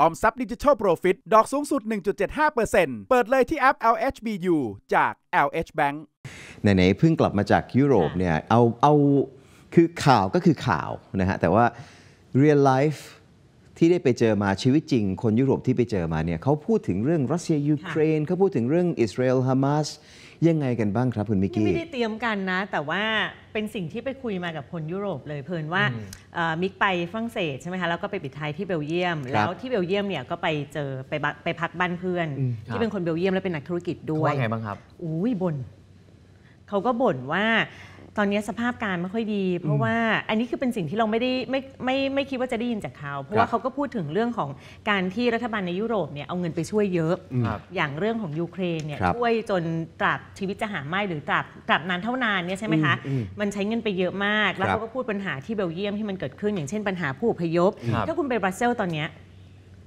ออมทรัพย์ดิจิทัลโปรฟิต ดอกสูงสุด 1.75%เปิดเลยที่แอป LHBU จาก LH Bank ไหนๆเพิ่งกลับมาจากยุโรปเนี่ย เอาเอาคือข่าวก็คือข่าวนะฮะ แต่ว่า real life ที่ได้ไปเจอมาชีวิตจริงคนยุโรปที่ไปเจอมาเนี่ยเขาพูดถึงเรื่องรัสเซียยูเครนเขาพูดถึงเรื่องอิสราเอลฮามาสยังไงกันบ้างครับคุณมิกกี้ไม่ได้เตรียมกันนะแต่ว่าเป็นสิ่งที่ไปคุยมากับคนยุโรปเลยเพลินว่ามิกไปฝรั่งเศสใช่ไหมคะแล้วก็ไปปิดท้ายที่เบลเยียมแล้วที่เบลเยียมเนี่ยก็ไปเจอไปไปพักบ้านเพื่อน ที่เป็นคนเบลเยียมและเป็นนักธุรกิจด้วยว่าไงบ้างครับอุ้ยบ่นเขาก็บ่นว่าตอนนี้สภาพการไม่ค่อยดี เพราะว่าอันนี้คือเป็นสิ่งที่เราไม่ได้ไม่ไม่ไม่คิดว่าจะได้ยินจากเขา เพราะว่าเขาก็พูดถึงเรื่องของการที่รัฐบาลในยุโรป เนี่ยเอาเงินไปช่วยเยอะอย่างเรื่องของยูเครนเนี่ยช่วยจนตราบชีวิตจะหาไม่หรือตราบตราบนานเท่านานเนี่ยใช่ไหมคะ มันใช้เงินไปเยอะมาก แล้วเขาก็พูดปัญหาที่เบลเยียมที่มันเกิดขึ้นอย่างเช่นปัญหาผู้อพยพ ถ้าคุณไปบรัสเซลตอนเนี้ย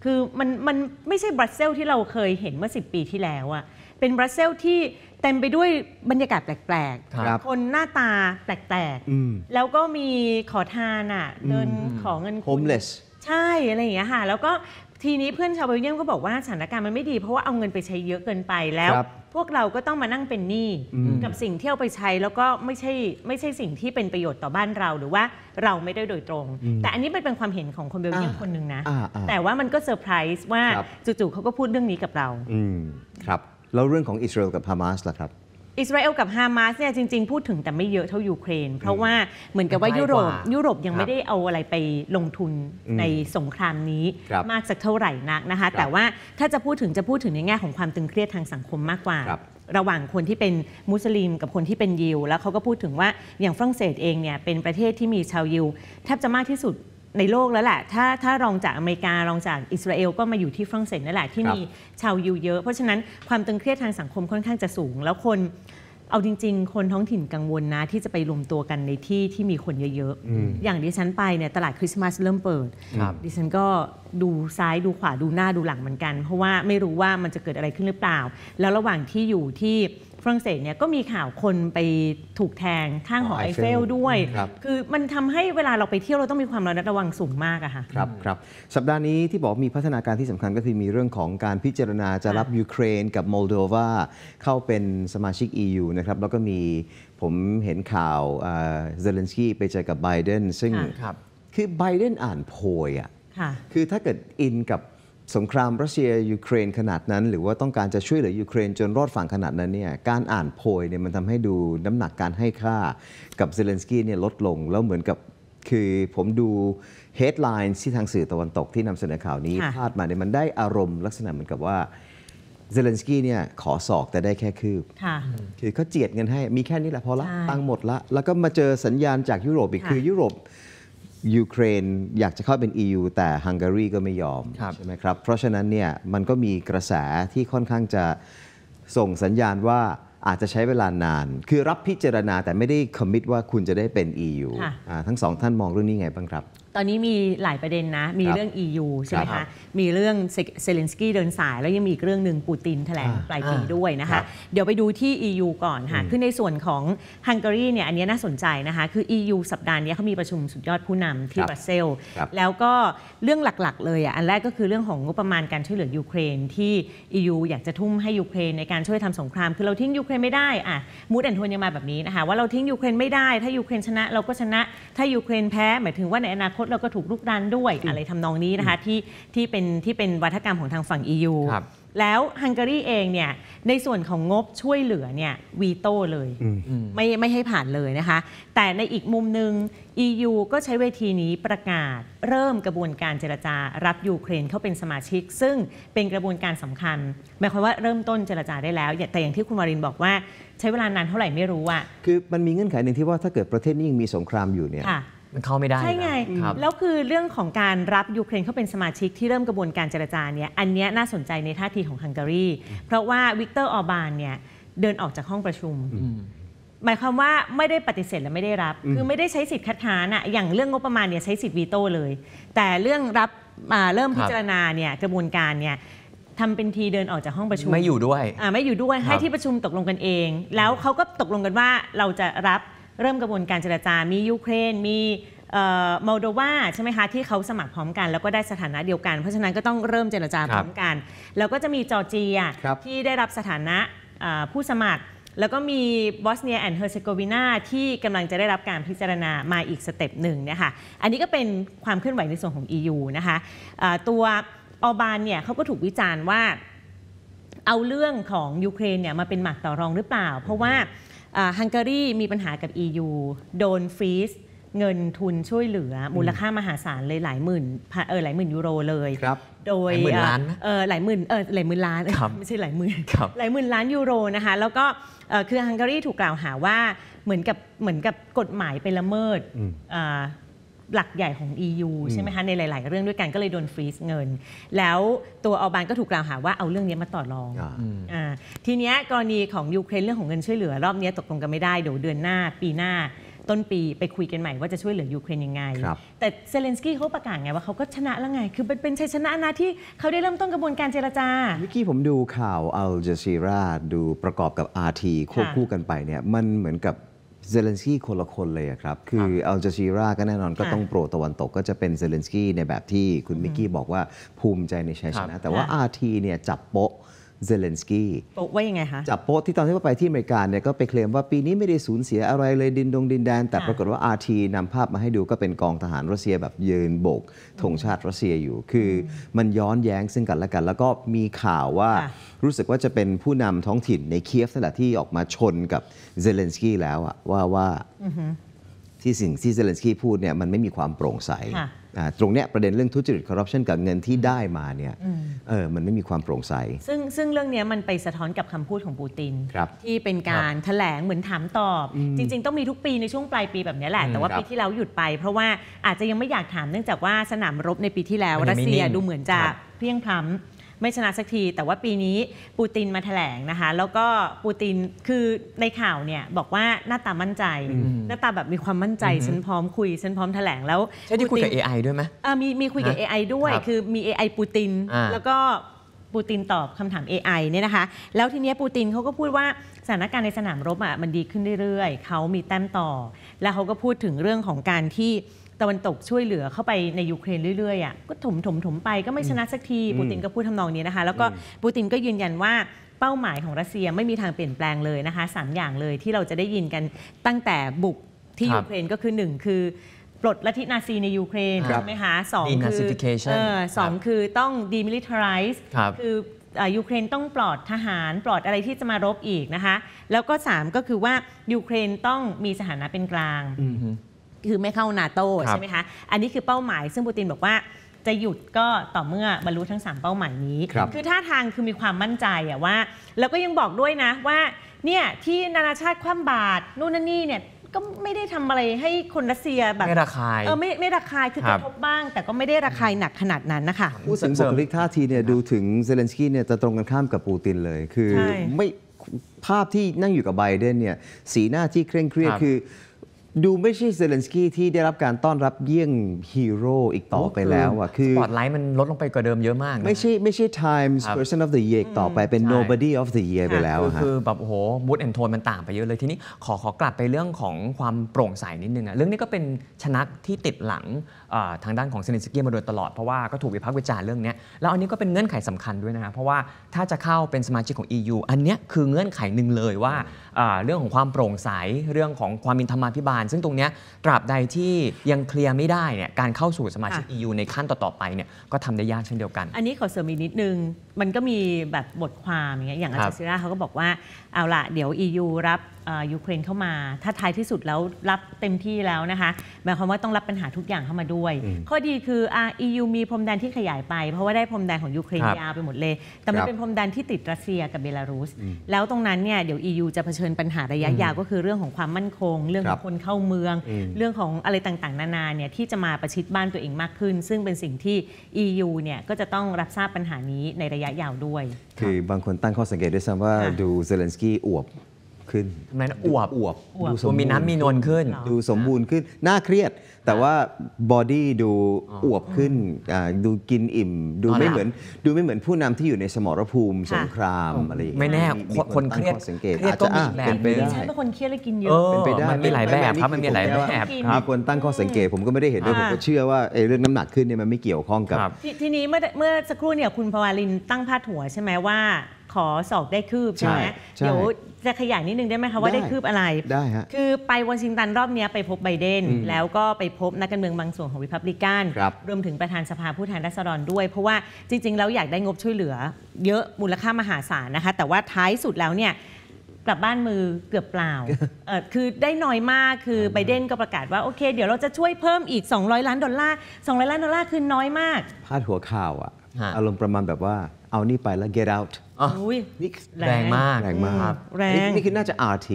คือมันมันไม่ใช่บรัสเซลที่เราเคยเห็นเมื่อ10ปีที่แล้วอะเป็นบรัสเซลที่เต็มไปด้วยบรรยากาศแปลกคคนหน้าตาแปลก ๆ แล้วก็มีขอทานอ่ะเดินขอเงินคุณ homeless ใช่ อะไรอย่างเงี้ยค่ะ แล้วก็ทีนี้เพื่อนชาวเบลเยียมก็บอกว่าสถานการณ์มันไม่ดีเพราะว่าเอาเงินไปใช้เยอะเกินไปแล้ว พวกเราก็ต้องมานั่งเป็นหนี้กับสิ่งที่เอาไปใช้แล้วก็ไม่ใช่ไม่ใช่สิ่งที่เป็นประโยชน์ต่อบ้านเรา หรือว่าเราไม่ได้โดยตรง แต่อันนี้มันเป็นความเห็นของคนเบลเยียมคนหนึ่งนะะะแต่ว่ามันก็เซอร์ไพรส์ว่าจู่ๆเขาก็พูดเรื่องนี้กับเราครับแล้วเรื่องของอิสราเอลกับฮามาสล่ะครับอิสราเอลกับฮามาสเนี่ยจริงๆ พูดถึงแต่ไม่เยอะเท่ายูเครนเพราะว่า เหมือนกับว่ายุโรป ยุโรปยังไม่ได้เอาอะไรไปลงทุนในสงครามนี้มากสักเท่าไหร่นักนะคะแต่ว่าถ้าจะพูดถึงจะพูดถึงในแง่ของความตึงเครียดทางสังคมมากกว่า ระหว่างคนที่เป็นมุสลิมกับคนที่เป็นยิว แล้วเขาก็พูดถึงว่าอย่างฝรั่งเศสเองเนี่ยเป็นประเทศที่มีชาวยิวแทบจะมากที่สุดในโลกแล้วแหละ ถ้าถ้ารองจากอเมริกา รองจากอิสราเอลก็มาอยู่ที่ฝรั่งเศสนั่นแหละที่มีชาวยูเยอะ เพราะฉะนั้นความตึงเครียดทางสังคมค่อนข้างจะสูง แล้วคนเอาจริง ๆ คนท้องถิ่นกังวลนะ ที่จะไปรวมตัวกันในที่ที่มีคนเยอะๆอย่างดิฉันไปเนี่ยตลาดคริสต์มาสเริ่มเปิดดิฉันก็ดูซ้ายดูขวาดูหน้าดูหลังเหมือนกัน เพราะว่าไม่รู้ว่ามันจะเกิดอะไรขึ้นหรือเปล่า แล้วระหว่างที่อยู่ที่ฝรั่งเศสเนี่ยก็มีข่าวคนไปถูกแทงข้างหอไอเฟลด้วย คือมันทำให้เวลาเราไปเที่ยวเราต้องมีความระมัดระวังสูงมากอะค่ะ ครับครับ สัปดาห์นี้ที่บอกมีพัฒนาการที่สำคัญก็คือมีเรื่องของการพิจารณาจะรับยูเครน กับโมลโดวาเข้าเป็นสมาชิก EU นะครับ แล้วก็มีผมเห็นข่าวเซเลนสกี้ไปเจอกับไบเดน ซึ่งคือไบเดนอ่านโพยอะคือถ้าเกิดอินกับสงครามรัสเซียยูเครนขนาดนั้น หรือว่าต้องการจะช่วยเหลือ ยูเครนจนรอดฝั่งขนาดนั้นเนี่ยการอ่านโพยเนี่ยมันทำให้ดูน้ำหนักการให้ค่ากับเซเลนสกี้เนี่ยลดลงแล้วเหมือนกับคือผมดูเฮดไลน์ที่ทางสื่อตะวันตกที่นำเสนอข่าวนี้พาดมาเนี่ยมันได้อารมณ์ลักษณะเหมือนกับว่าเซเลนสกี้เนี่ยขอศอกแต่ได้แค่คืบคือเขาเจียดเงินให้มีแค่นี้แหละพอละตังหมดละแล้วก็มาเจอสัญญาณจากยุโรปอีกคือยุโรปยูเครนอยากจะเข้าเป็น EU แต่ฮังการีก็ไม่ยอมใช่ไหมครับ เพราะฉะนั้นเนี่ยมันก็มีกระแสที่ค่อนข้างจะส่งสัญญาณว่าอาจจะใช้เวลานาน คือรับพิจารณาแต่ไม่ได้คอมมิตว่าคุณจะได้เป็น EU ทั้งสองท่านมองเรื่องนี้ไงบ้างครับตอนนี้มีหลายประเด็นนะ มีเรื่อง EU ใช่ไหมคะ มีเรื่องเซเลนสกี้เดินสาย แล้วยังมีอีกเรื่องหนึ่งปูตินแถลงปลายปีด้วยนะคะ เดี๋ยวไปดูที่ EU ก่อนค่ะคือในส่วนของฮังการีเนี่ยอันนี้น่าสนใจนะคะ คือ EU สัปดาห์นี้เขามีประชุมสุดยอดผู้นำที่บรัสเซล แล้วก็เรื่องหลักๆเลยอ่ะ อันแรกก็คือเรื่องของงบประมาณการช่วยเหลือยูเครนที่ EU อยากจะทุ่มให้ยูเครนในการช่วยทำสงคราม คือเราทิ้งยูเครนไม่ได้ อ่ะมูดแอนโทนยังมาแบบนี้นะคะว่าเราทิ้งยูเครนไม่ได้ ถ้ายูเครนชนะเราก็ชนะถ้ายูเครนแพ้หมายถึงว่าในอนาคตตเราก็ถูกลุกรานด้วยอะไรทำนองนี้นะคะที่ที่เป็นที่เป็นวัฒกรรมของทางฝั่ง EU แล้วฮังการีเองเนี่ยในส่วนของงบช่วยเหลือเนี่ยวีโต้เลยไม่ไม่ให้ผ่านเลยนะคะ แต่ในอีกมุมหนึ่ง EU ก็ใช้เวทีนี้ประกาศเริ่มกระบวนการเจรจารับยูเครนเข้าเป็นสมาชิก ซึ่งเป็นกระบวนการสำคัญหมายความว่าเริ่มต้นเจรจาได้แล้ว แต่อย่างที่คุณมารินบอกว่าใช้เวลานานเท่าไหร่ไม่รู้อะคือมันมีเงื่อนไขหนึ่งที่ว่าถ้าเกิดประเทศนี้ยังมีสงครามอยู่เนี่ยมันเข้าไม่ได้ใช่ไงแล้วคือเรื่องของการรับยูเครนเข้าเป็นสมาชิกที่เริ่มกระบวนการเจรจาเนี่ยอันนี้น่าสนใจในท่าทีของฮังการีเพราะว่าวิกเตอร์ออบานเนี่ยเดินออกจากห้องประชุมหมายความว่าไม่ได้ปฏิเสธและไม่ได้รับ คือไม่ได้ใช้สิทธิ์คัดค้านอะอย่างเรื่องงบประมาณเนี่ยใช้สิทธิ์วีโต้เลย แต่เรื่องรับเริ่มพิจารณาเนี่ยกระบวนการเนี่ยทำเป็นทีเดินออกจากห้องประชุม ไม่อยู่ด้วยอ่าไม่อยู่ด้วยให้ที่ประชุมตกลงกันเอง แล้วเขาก็ตกลงกันว่าเราจะรับเริ่มกระบวนการเจรจา มียูเครน มีมอลโดวาใช่ไหมคะ ที่เขาสมัครพร้อมกันแล้วก็ได้สถานะเดียวกัน เพราะฉะนั้นก็ต้องเริ่มเจรจาพร้อมกัน แล้วก็จะมีจอร์เจีย ที่ได้รับสถานะผู้สมัคร แล้วก็มีบอสเนียแอนด์เฮอร์เซโกวีนาที่กำลังจะได้รับการพิจารณามาอีกสเต็ปหนึ่งนะคะอันนี้ก็เป็นความเคลื่อนไหวในส่วนของ EU นะคะะตัวออบานเนี่ยเขาก็ถูกวิจารณ์ว่าเอาเรื่องของยูเครนเนี่ยมาเป็นหมากต่อรองหรือเปล่า เพราะว่าฮังการีมีปัญหากับ EU โดนฟรีซเงินทุนช่วยเหลือมูลค่ามหาศาลเลยหลายหมื่นเออหลายหมื่นยูโรเลยครับโดยหลายหมื่นล้านเออหลายหมื่นเออหลายหมื่นล้านไม่ใช่หลายหมื่นหลายหมื่นล้านยูโรนะคะแล้วก็คือฮังการีถูกกล่าวหาว่าเหมือนกับเหมือนกับกฎหมายไปละเมิดหลักใหญ่ของ EU ใช่ไหมคะในหลายๆ เรื่องด้วยกันก็เลยโดนฟรีซเงิน แล้วตัวออบานก็ถูกกล่าวหาว่าเอาเรื่องนี้มาต่อรองอทีนี้กรณีของยูเครนเรื่องของเงินช่วยเหลือรอบนี้ตกลงกันไม่ได้เดี๋ยวเดือนหน้าปีหน้าต้นปีไปคุยกันใหม่ว่าจะช่วยเหลือยูเครนยังไง แต่เซเลนสกี้เขาประกาศไงว่าเขาก็ชนะแล้วไงคือเป็นเป็นชัยชนะนะที่เขาได้เริ่มต้นกระบวนการเจรจาเมื่อกี้ผมดูข่าวอัลจซีราดูประกอบกับอาทีควบคู่กันไปเนี่ยมันเหมือนกับเซเลนสกี้คนละคนเลยครับ คืออัลจาซีรา ก็แน่นอนก็ต้องโปรตะวันตก ก็จะเป็นเซเลนสกี้ในแบบที่คุณมิกกี้บอกว่าภูมิใจในชัยชนะ แต่ว่าอาร์ทีเนี่ย จับโปะเซเลนสกี้โต๊ว่ายังไงคะจับโป๊ะที่ตอนที่ว่าไปที่อเมริกาเนี่ย ก็ไปเคลมว่าปีนี้ไม่ได้สูญเสียอะไรเลยดินดงดินแดน แต่ปรากฏว่าอาร์ทีนำภาพมาให้ดูก็เป็นกองทหารรัสเซียแบบยืนโบกธงชาติรัสเซียอยู่ คือมันย้อนแย้งซึ่งกันและกัน แล้วก็มีข่าวว่า รู้สึกว่าจะเป็นผู้นำท้องถิ่นในเคียฟนั่นแหละที่ออกมาชนกับเซเลนสกี้แล้วอะว่าว่าที่สิ่งที่เซเลนสกี้พูดเนี่ยมันไม่มีความโปร่งใสตรงเนี้ยประเด็นเรื่องทุจริตคอร์รัปชันกับเงินที่ได้มาเนี่ยเออมันไม่มีความโปร่งใส ซึ่งซึ่งเรื่องนี้มันไปสะท้อนกับคำพูดของปูติน ที่เป็นการแถลงเหมือนถามตอบ จริง ๆ ต้องมีทุกปีในช่วงปลายปีแบบนี้แหละแต่ว่าปีที่แล้วหยุดไป เพราะว่าอาจจะยังไม่อยากถามเนื่องจากว่าสนามรบในปีที่แล้ว รัสเซียดูเหมือนจะเพียงพล้ำไม่ชนะสักที แต่ว่าปีนี้ปูตินมาแถลงนะคะ แล้วก็ปูตินคือในข่าวเนี่ยบอกว่าหน้าตามั่นใจหน้าตาแบบมีความมั่นใจ ฉันพร้อมคุยฉันพร้อมแถลงแล้วใช่ที่คุยกับ AI ด้วยไหมมีมีคุยกับ AI ด้วย คือมี AI ปูตินแล้วก็ปูตินตอบคำถาม AI เนี่ยนะคะแล้วทีนี้ปูตินเขาก็พูดว่า สถานการณ์ในสนามรบอ่ะมันดีขึ้นเรื่อยๆเขามีแต้มต่อ แล้วเขาก็พูดถึงเรื่องของการที่ตะวันตกช่วยเหลือเข้าไปในยูเครนเรื่อยๆอ่ะก็ถมถมถมไปก็ไม่ชนะสักที ปูตินก็พูดทำนองนี้นะคะ แล้วก็ปูตินก็ยืนยันว่าเป้าหมายของรัสเซียไม่มีทางเปลี่ยนแปลงเลยนะคะสามอย่างเลยที่เราจะได้ยินกันตั้งแต่บุกที่ยูเครนก็คือหนึ่งคือปลดละทินาซีในยูเครนใช่ไหมคะสองคือสองคือต้องดมิลิทาร์ไรส์คือยูเครนต้องปลอดทหารปลอดอะไรที่จะมารบอีกนะคะ แล้วก็3ก็คือว่ายูเครนต้องมีสถานะเป็นกลางคือไม่เข้านาโตใช่ไหมคะ อันนี้คือเป้าหมายซึ่งปูตินบอกว่า จะหยุดก็ต่อเมื่อบรรลุทั้ง 3 เป้าหมายนี้คคือท่าทางคือมีความมั่นใจอะว่าแล้วก็ยังบอกด้วยนะว่าเนี่ยที่นานาชาติคว่ำบาตรนู่นนั่นนี่เนี่ยก็ไม่ได้ทำอะไรให้คนรัสเซียแบบไม่ระคายเออไม่ไม่ระคายคือกระทบบ้าง แต่ก็ไม่ได้ระคายหนักขนาดนั้นนะคะผู้สังบุคลิกท่าทีเนี่ยดูถึงเซเลนสกี้เนี่ยจะตรงกันข้ามกับปูตินเลย คือไม่ภาพที่นั่งอยู่กับไบเดนเนี่ยสีหน้าที่เคร่งเครียดคือดูไม่ใช่เซเลนสกี้ที่ได้รับการต้อนรับเยี่ยงฮีโร่อีกต่อไปแล้วอ่ะคือสปอตไลท์มันลดลงไปกว่าเดิมเยอะมาก ไม่ใช่ไม่ใช่ Times Person of the Year ต่อไปเป็น Nobody of the Year ไปแล้วฮะคือแบบโหมูดแอนโทนมันต่างไปเยอะเลยทีนี้ขอขอกลับไปเรื่องของความโปร่งใสนิดนึงนะเรื่องนี้ก็เป็นชนักที่ติดหลังทางด้านของเซเลนสกี้มาโดยตลอดเพราะว่าก็ถูกวิพากษ์วิจารณ์เรื่องนี้แล้วอันนี้ก็เป็นเงื่อนไขสำคัญด้วยนะเพราะว่าถ้าจะเข้าเป็นสมาชิกของ EU อันนี้คือเงื่อนไขหนึ่งเลยว่าเรื่องของความโปร่งใสเรื่องของความมีธรรมาภิบาลซึ่งตรงนี้ตราบใดที่ยังเคลียร์ไม่ได้เนี่ยการเข้าสู่สมาชิก EU ในขั้นต่อ ๆ ไปเนี่ยก็ทำได้ยากเช่นเดียวกัน อันนี้ขอเสริมอีกนิดนึง มันก็มีแบบบทความอย่างเงี้ยอย่างอาจารย์ศิราเขาก็บอกว่าเอาละเดี๋ยว EU รับยูเครนเข้ามาถ้าท้ายที่สุดแล้วรับเต็มที่แล้วนะคะหมายความว่าต้องรับปัญหาทุกอย่างเข้ามาด้วย ข้อดีคืออ EU มีพรมแดนที่ขยายไป เพราะว่าได้พรมแดนของยูเครนยาวไปหมดเลย แต่มันเป็นพรมแดนที่ติดรัสเซียกับเบลารุสแล้วตรงนั้นเนี่ย เดี๋ยว EU จะเผชิญปัญหาระยะยาว ก็คือเรื่องของความมั่นคง เรื่องของคนเข้าเมือง เรื่องของอะไรต่างๆ นานาเนี่ยที่จะมาประชิดบ้านตัวเองมากขึ้น ซึ่งเป็นสิ่งที่ EU เนี่ยก็จะต้องรับทราบปัญหานี้ในระยะยาวด้วยคือบางคนตั้งข้อสังเกตด้วยซ้ำว่าดูเซเลนสกี้อวบขึ้นมันอวบอวบ ดูสมบูรณ์มีน้ำมีนวลขึ้น ดูสมบูรณ์ขึ้นน่าเครียดแต่ว่าบอดี้ดูอวบขึ้นดูกินอิ่ม ดูไม่เหมือนดูไม่เหมือนผู้นำที่อยู่ในสมรภูมิสงครามอะไรไม่แน่ คนเครียดสังเกต อาจจะเป็นไปได้ใช่เป็นคนเครียดแลวกินเยอะเป็นไปได้มันมีหลายแบบครับมันมีหลายแบบมีคนตั้งข้อสังเกตผมก็ไม่ได้เห็นด้วยผมก็เชื่อว่าเรื่องน้ำหนักขึ้นเนี่ยมันไม่เกี่ยวข้องกับ ทีนี้เมื่อเมื่อสักครู่เนี่ยคุณพวารินตั้งพาดหัวใช่ไหมว่า ขอสอบได้คืบใช่ไหมเดี๋ยวจะขยายนิดนึงได้ไหมคะว่าได้คืบอะไรได้ฮะคือไปวอชิงตันรอบนี้ไปพบไบเดนแล้วก็ไปพบ นักการเมืองบางส่วนของวิพับลิกันรรวมถึงประธานสภาผู้แทนราษฎรด้วย เพราะว่าจริง ๆ แล้วอยากได้งบช่วยเหลือ เยอะมูลค่ามหาศาลนะคะ แต่ว่าท้ายสุดแล้วเนี่ยกลับบ้านมือเกือบเปล่า คือได้น้อยมาก คือไบเดนก็ประกาศว่าโอเคเดี๋ยวเราจะช่วยเพิ่มอีก 200 ล้านดอลลาร์ 200ล้านดอลลาร์คือน้อยมากพาดหัวข่าวอะอารมณ์ประมาณแบบว่าเอานี่ไปแล้ว get out นี่แรงมาก แรงมากแรงนี่คือน่าจะ RT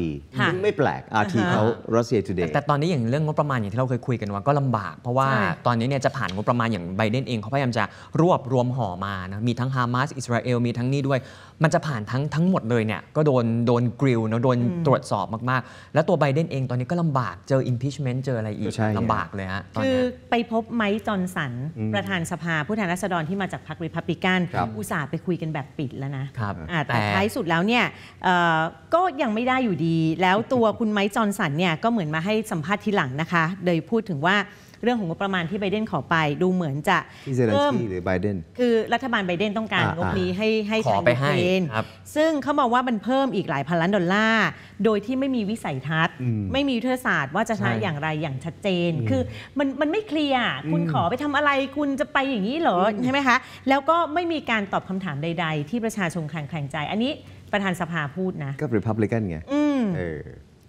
ไม่แปลก RT เขา Russia Today แต่ตอนนี้อย่างเรื่องงบประมาณอย่างที่เราเคยคุยกันว่าก็ลำบาก เพราะว่าตอนนี้เนี่ยจะผ่านงบประมาณอย่างไบเดนเอง เขาพยายามจะรวบรวมห่อมานะมีทั้งฮามาสอิสราเอลมีทั้งนี่ด้วย มันจะผ่านทั้งทั้งหมดเลยเนี่ยก็โดนโดนกริลนะโดนตรวจสอบมากๆ แล้วตัวไบเดนเองตอนนี้ก็ลำบากเจอ impeachment เจออะไรอีกลำบากเลยฮะคือไปพบไมค์จอห์นสันประธานสภาผู้แทนราษฎรที่มาจากพรรครีพับลิกันอุตส่าไปคุยกันแบบปิดแล้วนะ ครับแต่ท้ายสุดแล้วเนี่ยก็ยังไม่ได้อยู่ดี แล้วตัวคุณไมค์จอนสันเนี่ยก็เหมือนมาให้สัมภาษณ์ทีหลังนะคะ โดยพูดถึงว่าเรื่องของงบประมาณที่ไบเดนขอไป ดูเหมือนจะเพิ่มหรือไบเดนคือรัฐบาลไบเดนต้องการงบนี้ให้ให้ขาไปใเ้รนซึ่งเขาบอกว่ามันเพิ่มอีกหลายพันล้านดอลลาร์โดยที่ไม่มีวิสัยทัศน์ไม่มียุทธศาสตร์ว่าจะใช้อย่างไรอย่างชัดเจน คือมันมันไม่เคลียร์คุณขอไปทำอะไรคุณจะไปอย่างนี้เหรอ ใช่ไหมคะ แล้วก็ไม่มีการตอบคำถามใด ๆ ที่ประชาชนแข็งแข่งใจ อันนี้ประธานสภาพูดนะก็รีพับลิกันไงเออ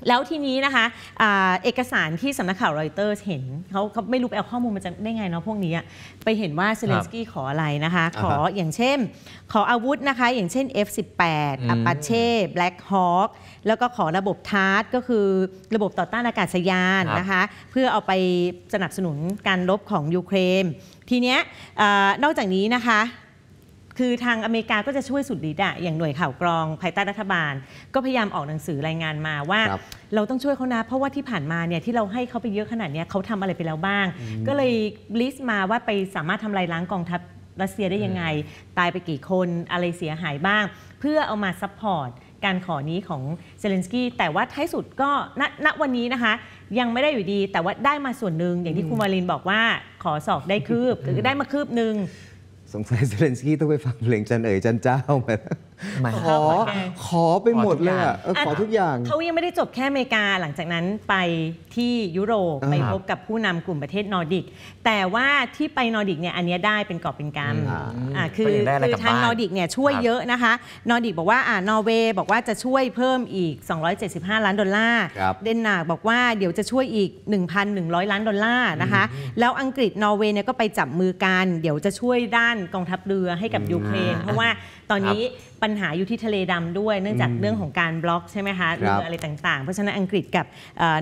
แล้วทีนี้นะคะอะเอกสารที่สำนักข่าวรอยเตอร์เห็นเขาาไม่รู้แปเอาข้อมูลมาจะได้ไงเนาะพวกนี้ ไปเห็นว่าเซเลนสกี้ขออะไรนะคะ ขออย่างเช่น ขออาวุธนะคะ อย่างเช่น F18 อ p ปาเช่ Black Hawk แล้วก็ขอระบบทาร์ตก็คือระบบต่อต้านอากาศยานนะคะ เพื่อเอาไปสนับสนุนการรบของยูเครนทีเนี้ยนอกจากนี้นะคะคือทางอเมริกาก็จะช่วยสุดฤทธิ์อะอย่างหน่วยข่าวกรองภายใต้รัฐบาล ก็พยายามออกหนังสือรายงานมาว่ารเราต้องช่วยเขานะ เพราะว่าที่ผ่านมาเนี่ยที่เราให้เขาไปเยอะขนาดนี้เขาทำอะไรไปแล้วบ้าง ก็เลยลิสต์มาว่าไปสามารถทำลายล้างกองทัพรัสเซียได้ยังไง ตายไปกี่คนอะไรเสียหายบ้าง เพื่อเอามาซัพพอร์ตการขอนี้ของเซเลนสกี้แต่ว่าท้ายสุดก็ณณวันนี้นะคะยังไม่ได้อยู่ดี แต่ว่าได้มาส่วนหนึ่งอย่างที่คุณวาลินบอกว่าขอสอบได้คืบหรือได้มาคืบหนึ่งสงสัยเซเลนสกี้ต้องไปฟังเพลงจันเอ๋ยจันเจ้ามาขอขอไปหมดเลยอะขอทุกอย่างเขายังไม่ได้จบแค่อเมริกาหลังจากนั้นไปที่ยุโรปไปพบกับผู้นำกลุ่มประเทศนอร์ดิกแต่ว่าที่ไปนอร์ดิกเนี่ยอันนี้ได้เป็นกอบเป็นกำคือคือทางนอร์ดิกเนี่ยช่วยเยอะนะคะนอร์ดิกบอกว่าอ่านอร์เวย์บอกว่าจะช่วยเพิ่มอีก 275 ล้านดอลลาร์ เดนมาร์กบอกว่าเดี๋ยวจะช่วยอีก 1,100 ล้านดอลลาร์นะคะ แล้วอังกฤษนอร์เวย์เนี่ยก็ไปจับมือกันเดี๋ยวจะช่วยด้านกองทัพเรือให้กับยูเครนเพราะว่าตอนนี้ปัปัญหาอยู่ที่ทะเลดำด้วยเนื่องจากเรื่องของการบล็อกใช่ไหมคะ หรืออะไรต่างๆ เพราะฉะนั้นอังกฤษกับ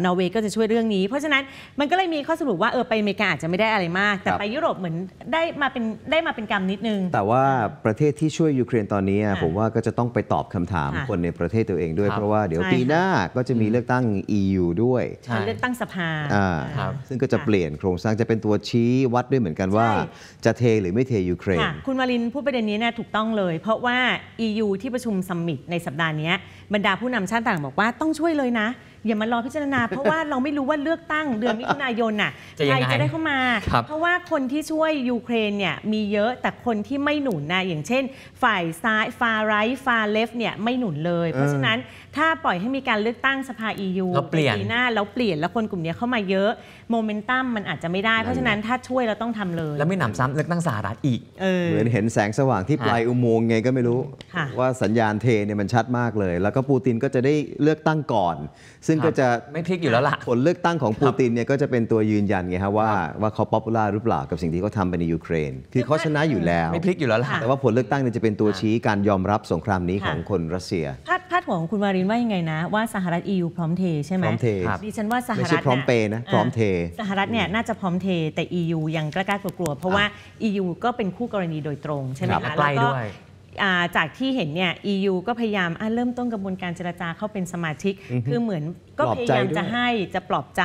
นอร์เวย์ก็จะช่วยเรื่องนี้ เพราะฉะนั้นมันก็เลยมีข้อสรุปว่าเออไปอเมริกาอาจจะไม่ได้อะไรมาก แต่ไปยุโรปเหมือนได้มาเป็นได้มาเป็นกรรมนิดนึง แต่ว่าประเทศที่ช่วยยูเครนตอนนี้ ผมว่าก็จะต้องไปตอบคำถามคนในประเทศตัวเองด้วย เพราะว่าเดี๋ยวปีหน้าก็จะมีเลือกตั้ง EU ด้วยเลือกตั้งสภาซึ่งก็จะเปลี่ยนโครงสร้างจะเป็นตัวชี้วัดด้วยเหมือนกันว่าจะเทหรือไม่เทยูเครนคุณวารินพูดประเด็นนี้นะถูกต้องเลย เพราะว่า EU EU ที่ประชุมสัมมิตในสัปดาห์นี้บรรดาผู้นำชาติต่างบอกว่าต้องช่วยเลยนะ อย่ามารอพิจารณาเพราะว่าเราไม่รู้ว่าเลือกตั้งเดือนมิถุนายนน่ะใครจะได้เข้ามา เพราะว่าคนที่ช่วยยูเครนเนี่ยมีเยอะแต่คนที่ไม่หนุนนะอย่างเช่น ฝ่ายซ้ายฟาไรฟาเลฟเนี่ยไม่หนุนเลย เพราะฉะนั้นถ้าปล่อยให้มีการเลือกตั้งสภา EU เปลี่ยนปีหน้า แล้วเปลี่ยนแล้วคนกลุ่มนี้เข้ามาเยอะโมเมนตัมมันอาจจะไม่ได้เพราะฉะนั้นถ้าช่วยเราต้องทำเลย แล้วไม่หนำซ้ำเลือกตั้งสหรัฐอีกเออเหมือนเห็นแสงสว่างที่ปลายอุโมงค์ไงก็ไม่รู้ว่าสัญญาณเทเนี่ยมันชัดมากเลย แล้วก็ปูตินก็จะได้เลือกตั้งก่อน ซึ่งก็จะไม่พลิก อยู่แล้วล่ะผลเลือกตั้งของปูตินเนี่ยก็จะเป็นตัวยืนยันไงฮะว่าว่าเขาป๊อปปูล่าหรือเปล่ากับสิ่งที่เขาทำไปในยูเครน คือเขาชนะอยู่แล้วไม่พลิกอยู่แล้วล่ะแต่ว่าผลเลือกตั้งเนี่ยจะเป็นตัวชี้การยอมรับสงครามนี้ของคนรัสเซียพาดพดหัวของคุณวารินว่ายังไงนะว่าสหรัฐ EU พร้อมเท ใช่ไหมพร้อมเทดิฉันว่าสหรัฐไม่ใช่พร้อมเปย์นะพร้อมเท สหรัฐเนี่ยน่าจะพร้อมเท แต่ EU ยังกล้ากลัวกลัว เพราะว่า EU ก็เป็นคู่กรณีโดยตรงใช่ไหมคะแล้วก็จากที่เห็นเนี่ย EU ก็พยายามเริ่มต้นกระบวนการเจรจาเข้าเป็นสมาชิก คือเหมือนก็พยายามจะให้จะปลอบใจ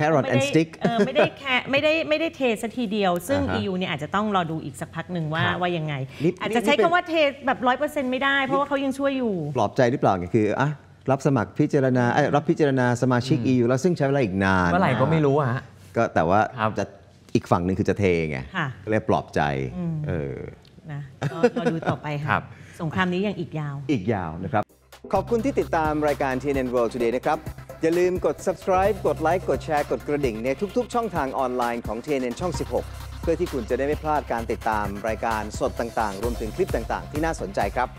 carrot and stick ไม่ได้แค่ไม่ได้ไม่ได้เทสัทีเดียว ซึ่ง EU เนี่ยอาจจะต้องรอดูอีกสักพักหนึ่งว่าว่ายังไง อาจจะใช้คำว่าเทแบบร้อยเปอร์เซ็นต์ไม่ได้ เพราะว่าเขายังช่วยอยู่ ปลอบใจหรือเปล่าเนี่ยคืออะรับสมัครพิจารณารับพิจารณาสมาชิก EU แล้วซึ่งใช้เวลาอีกนานเมื่อไหร่ก็ไม่รู้อะก็แต่ว่าจะอีกฝั่งหนึ่งคือจะเทไงก็เลยปลอบใจเออนะก็รอดูต่อไปค่ะสงครามนี้ยังอีกยาว อีกยาวนะครับขอบคุณที่ติดตามรายการ TNN World Today นะครับอย่าลืมกด subscribe กดไลค์กดแชร์ กดกระดิ่งในทุกๆ ช่องทางออนไลน์ของ TNN ช่อง 16 เพื่อที่คุณจะได้ไม่พลาดการติดตามรายการสดต่างๆ รวมถึงคลิปต่างๆ ที่น่าสนใจครับ